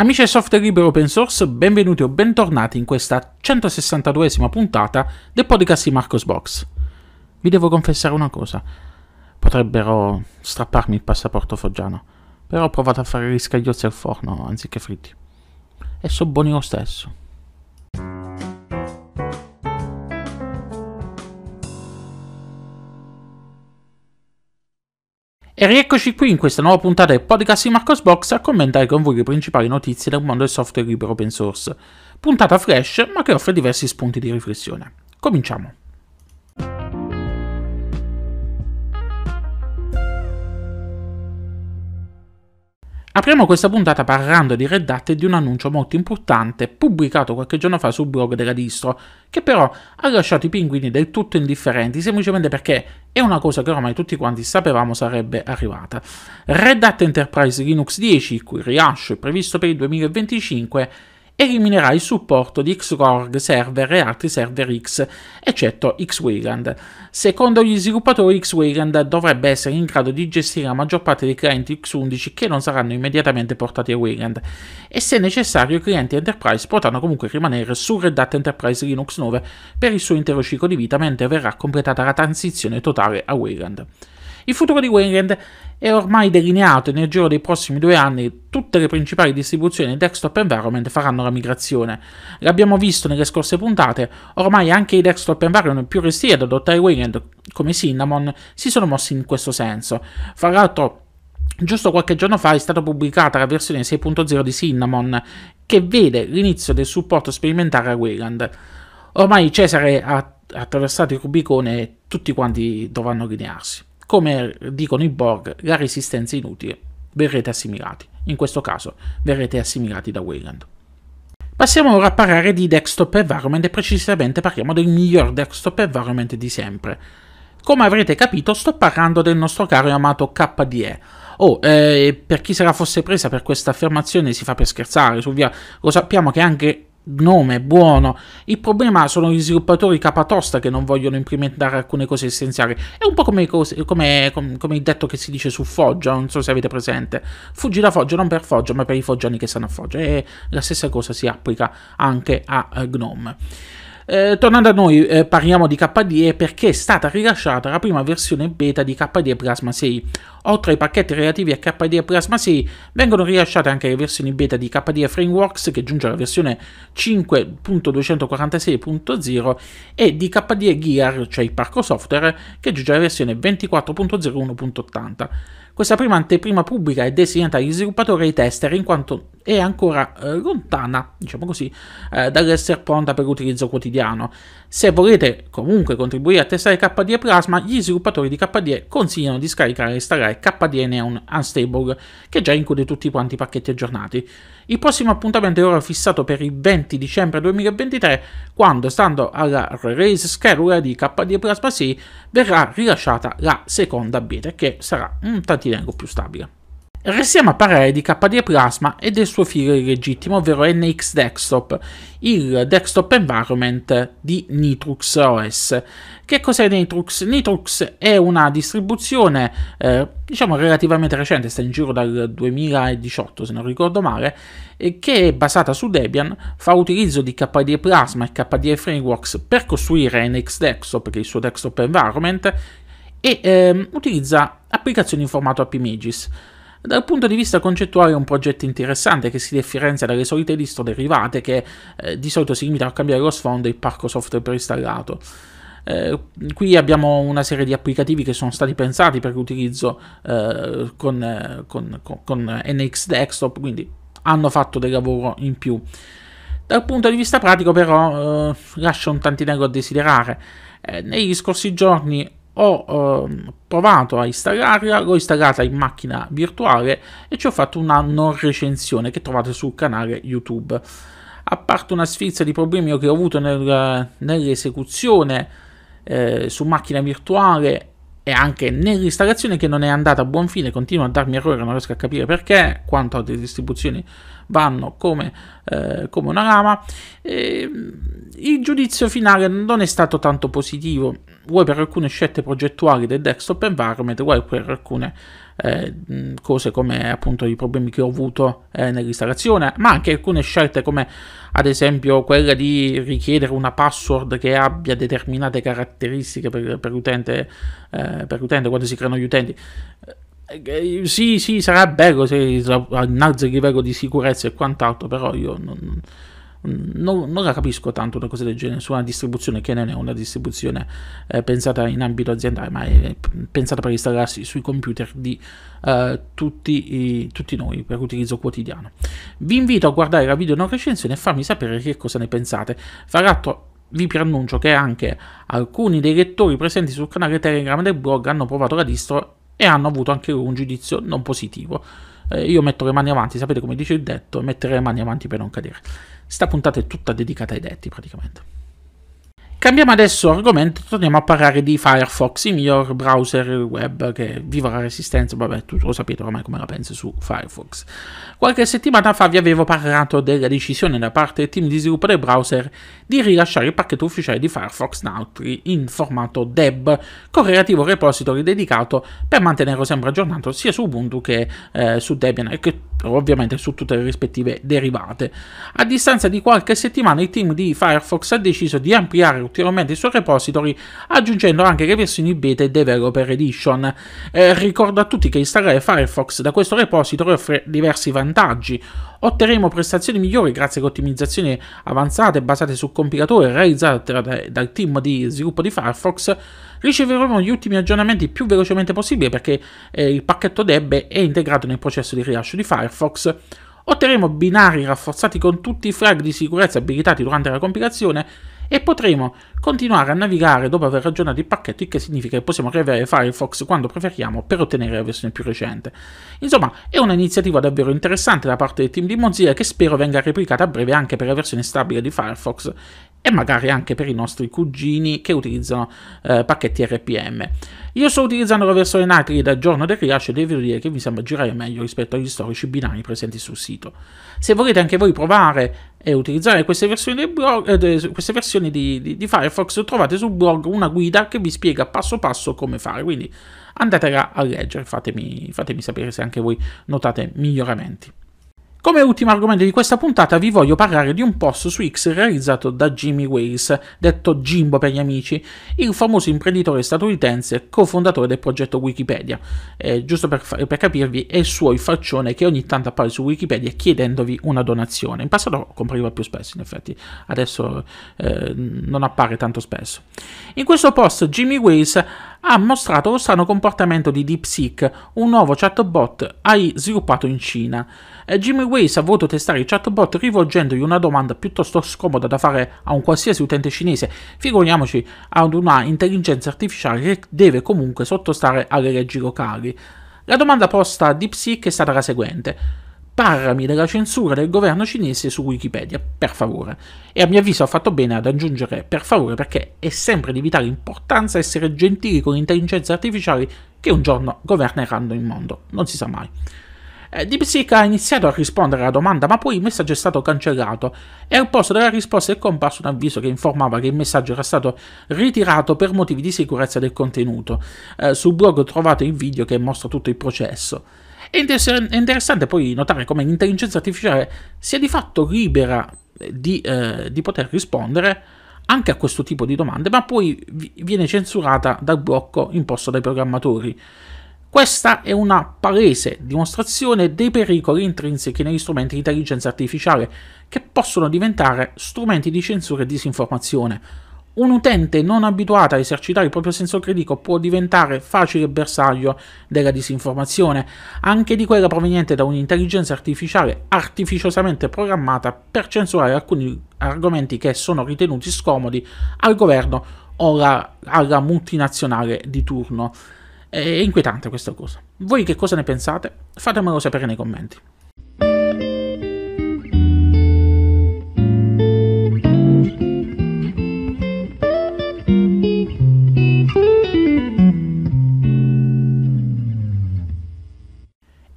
Amici del software libero open source, benvenuti o bentornati in questa 162esima puntata del podcast di Marcos Box. Vi devo confessare una cosa, potrebbero strapparmi il passaporto foggiano, però ho provato a fare gli scagliozzi al forno anziché fritti. E so buoni lo stesso. E rieccoci qui in questa nuova puntata del podcast di Marcosbox a commentare con voi le principali notizie del mondo del software libero open source. Puntata flash, ma che offre diversi spunti di riflessione. Cominciamo. Apriamo questa puntata parlando di Red Hat e di un annuncio molto importante pubblicato qualche giorno fa sul blog della distro, che però ha lasciato i pinguini del tutto indifferenti semplicemente perché è una cosa che ormai tutti quanti sapevamo sarebbe arrivata. Red Hat Enterprise Linux 10, il cui rilascio è previsto per il 2025, eliminerà il supporto di Xorg server e altri server X, eccetto Xwayland. Secondo gli sviluppatori, Xwayland dovrebbe essere in grado di gestire la maggior parte dei clienti X11 che non saranno immediatamente portati a Wayland, e se necessario i clienti Enterprise potranno comunque rimanere su Red Hat Enterprise Linux 9 per il suo intero ciclo di vita mentre verrà completata la transizione totale a Wayland. Il futuro di Wayland è ormai delineato e nel giro dei prossimi due anni tutte le principali distribuzioni desktop environment faranno la migrazione. L'abbiamo visto nelle scorse puntate, ormai anche i desktop environment più resti ad adottare Wayland come Cinnamon si sono mossi in questo senso. Fra l'altro Giusto qualche giorno fa è stata pubblicata la versione 6.0 di Cinnamon, che vede l'inizio del supporto sperimentale a Wayland. Ormai Cesare ha attraversato il Rubicone e tutti quanti dovranno linearsi come dicono i Borg, la resistenza è inutile. Verrete assimilati. In questo caso, verrete assimilati da Wayland. Passiamo ora a parlare di desktop environment e precisamente parliamo del miglior desktop environment di sempre. Come avrete capito, sto parlando del nostro caro e amato KDE. Oh, eh, per chi se la fosse presa per questa affermazione si fa per scherzare, su via, lo sappiamo che anche nome buono. Il problema sono gli sviluppatori capatosta che non vogliono implementare alcune cose essenziali. È un po' come, cose, come, come, il detto che si dice su Foggia, non so se avete presente. Fuggi da Foggia non per Foggia, ma per i foggiani che stanno a Foggia. E la stessa cosa si applica anche a eh, Gnome. Eh, tornando a noi, eh, parliamo di KDE perché è stata rilasciata la prima versione beta di KDE Plasma 6. Oltre ai pacchetti relativi a KDE Plasma 6, vengono rilasciate anche le versioni beta di KDE Frameworks, che giunge alla versione 5.246.0, e di KDE Gear, cioè il parco software, che giunge alla versione 24.01.80. Questa prima anteprima pubblica è destinata agli sviluppatori e ai tester in quanto è ancora eh, lontana, diciamo così, eh, dall'essere pronta per l'utilizzo quotidiano. Se volete comunque contribuire a testare KDE Plasma, gli sviluppatori di KDE consigliano di scaricare e installare KDE Neon Unstable, che già include tutti quanti i pacchetti aggiornati. Il prossimo appuntamento è ora fissato per il 20 dicembre 2023, quando, stando alla release schedule di KDE Plasma 6, verrà rilasciata la seconda beta, che sarà un tantinello più stabile. Restiamo a parlare di KDE Plasma e del suo figlio illegittimo, ovvero NX Desktop, il desktop environment di Nitrux OS. Che cos'è Nitrux? Nitrux è una distribuzione, eh, diciamo, relativamente recente, sta in giro dal 2018 se non ricordo male, che è basata su Debian, fa utilizzo di KDE Plasma e KDE Frameworks per costruire NX Desktop, che è il suo desktop environment, e eh, utilizza applicazioni in formato AppImages. Dal punto di vista concettuale è un progetto interessante che si differenzia dalle solite distro derivate che eh, di solito si limitano a cambiare lo sfondo e il parco software preinstallato. Eh, qui abbiamo una serie di applicativi che sono stati pensati per l'utilizzo eh, con, eh, con, con, con NX Desktop, quindi hanno fatto del lavoro in più. Dal punto di vista pratico però eh, lascia un tantinello a desiderare. Eh, negli scorsi giorni ho eh, provato a installarla, l'ho installata in macchina virtuale e ci ho fatto una non recensione che trovate sul canale YouTube. A parte una sfilza di problemi che ho avuto nel, nell'esecuzione eh, su macchina virtuale e anche nell'installazione che non è andata a buon fine, continua a darmi errore, non riesco a capire perché, quanto a distribuzioni vanno come, eh, come una lama. E ehm, il giudizio finale non è stato tanto positivo, vuoi per alcune scelte progettuali del desktop environment, vuoi per alcune eh, cose come appunto i problemi che ho avuto eh, nell'installazione, ma anche alcune scelte come ad esempio quella di richiedere una password che abbia determinate caratteristiche per, per, l'utente, eh, per l'utente quando si creano gli utenti. Eh, sì, sì, sarà bello se innalza il livello di sicurezza e quant'altro, però io non, non, non, la capisco tanto una cosa del genere su una distribuzione che non è una distribuzione eh, pensata in ambito aziendale, ma è pensata per installarsi sui computer di eh, tutti, i, tutti, noi per utilizzo quotidiano. Vi invito a guardare la video non recensione e farmi sapere che cosa ne pensate. Fra l'altro vi preannuncio che anche alcuni dei lettori presenti sul canale Telegram del blog hanno provato la distro e hanno avuto anche loro un giudizio non positivo eh, io metto le mani avanti, sapete come dice il detto, mettere le mani avanti per non cadere. Sta puntata è tutta dedicata ai detti praticamente. Cambiamo adesso argomento e torniamo a parlare di Firefox, il miglior browser web che viva la resistenza, vabbè, tutto lo sapete ormai come la penso su Firefox. Qualche settimana fa vi avevo parlato della decisione da parte del team di sviluppo del browser di rilasciare il pacchetto ufficiale di Firefox Nautri in formato DEB, con relativo repository dedicato per mantenerlo sempre aggiornato sia su Ubuntu che eh, su Debian e che ovviamente su tutte le rispettive derivate. A distanza di qualche settimana il team di Firefox ha deciso di ampliare ulteriormente i suoi repository aggiungendo anche le versioni beta e developer edition. Eh, ricordo a tutti che installare Firefox da questo repository offre diversi vantaggi. Otterremo prestazioni migliori grazie a ottimizzazioni avanzate basate sul compilatore realizzate dal team di sviluppo di Firefox riceveremo gli ultimi aggiornamenti più velocemente possibile perché eh, il pacchetto DEB è integrato nel processo di rilascio di Firefox, otterremo binari rafforzati con tutti i flag di sicurezza abilitati durante la compilazione e potremo continuare a navigare dopo aver aggiornato il pacchetto, il che significa che possiamo riavere Firefox quando preferiamo per ottenere la versione più recente. Insomma, è un'iniziativa davvero interessante da parte del team di Mozilla che spero venga replicata a breve anche per la versione stabile di Firefox e magari anche per i nostri cugini che utilizzano eh, pacchetti RPM. Io sto utilizzando la versione Nightly da giorno del rilascio e devo dire che mi sembra girare meglio rispetto agli storici binari presenti sul sito. Se volete anche voi provare e utilizzare queste versioni, blog, eh, queste versioni di, di, di, Firefox trovate sul blog una guida che vi spiega passo passo come fare, quindi andatela a leggere, fatemi, fatemi sapere se anche voi notate miglioramenti. Come ultimo argomento di questa puntata vi voglio parlare di un post su X realizzato da Jimmy Wales, detto Jimbo per gli amici, il famoso imprenditore statunitense cofondatore del progetto Wikipedia. Eh, giusto per, fa- per, capirvi, è il suo il faccione che ogni tanto appare su Wikipedia chiedendovi una donazione. In passato compariva più spesso, in effetti, adesso eh, non appare tanto spesso. In questo post Jimmy Wales ha mostrato lo strano comportamento di DeepSeek, un nuovo chatbot AI sviluppato in Cina. Jimmy Waze ha voluto testare il chatbot rivolgendogli una domanda piuttosto scomoda da fare a un qualsiasi utente cinese, figuriamoci ad una intelligenza artificiale che deve comunque sottostare alle leggi locali. La domanda posta a DeepSeek è stata la seguente sparami della censura del governo cinese su Wikipedia, per favore. E a mio avviso ha fatto bene ad aggiungere per favore perché è sempre di vitale importanza essere gentili con intelligenze artificiali che un giorno governeranno il mondo, non si sa mai. Eh, DeepSeek ha iniziato a rispondere alla domanda, ma poi il messaggio è stato cancellato e al posto della risposta è comparso un avviso che informava che il messaggio era stato ritirato per motivi di sicurezza del contenuto. Eh, sul blog trovate il video che mostra tutto il processo. È interessante poi notare come l'intelligenza artificiale sia di fatto libera eh, di, eh, di poter rispondere anche a questo tipo di domande, ma poi viene censurata dal blocco imposto dai programmatori. Questa è una palese dimostrazione dei pericoli intrinsechi negli strumenti di intelligenza artificiale, che possono diventare strumenti di censura e disinformazione un utente non abituato a esercitare il proprio senso critico può diventare facile bersaglio della disinformazione, anche di quella proveniente da un'intelligenza artificiale artificiosamente programmata per censurare alcuni argomenti che sono ritenuti scomodi al governo o la, alla multinazionale di turno. È inquietante questa cosa. Voi che cosa ne pensate? Fatemelo sapere nei commenti.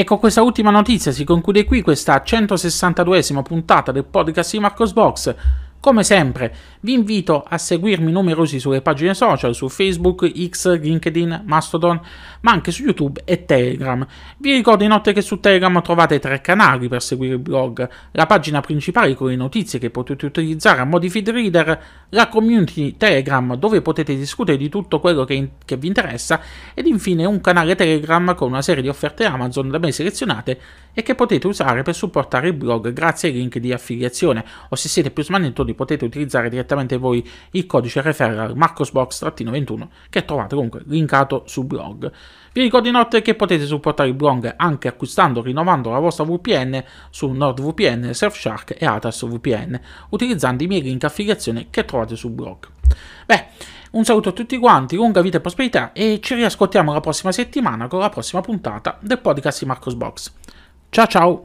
E con questa ultima notizia si conclude qui questa 162esima puntata del podcast di Marcos Box. Come sempre, vi invito a seguirmi numerosi sulle pagine social, su Facebook, X, LinkedIn, Mastodon, ma anche su YouTube e Telegram. Vi ricordo inoltre che su Telegram trovate tre canali per seguire il blog, la pagina principale con le notizie che potete utilizzare a modi feed reader, la community Telegram dove potete discutere di tutto quello che, in- che vi interessa ed infine un canale Telegram con una serie di offerte Amazon da me selezionate e che potete usare per supportare il blog grazie ai link di affiliazione o se siete più smanettoni potete utilizzare direttamente voi il codice referral marcosbox-21 che trovate comunque linkato sul blog. Vi ricordo inoltre che potete supportare il blog anche acquistando o rinnovando la vostra VPN su NordVPN, Surfshark e Atas VPN, utilizzando i miei link affiliazione che trovate sul blog. Beh, un saluto a tutti quanti, lunga vita e prosperità e ci riascoltiamo la prossima settimana con la prossima puntata del podcast di Marcos Box. Ciao ciao!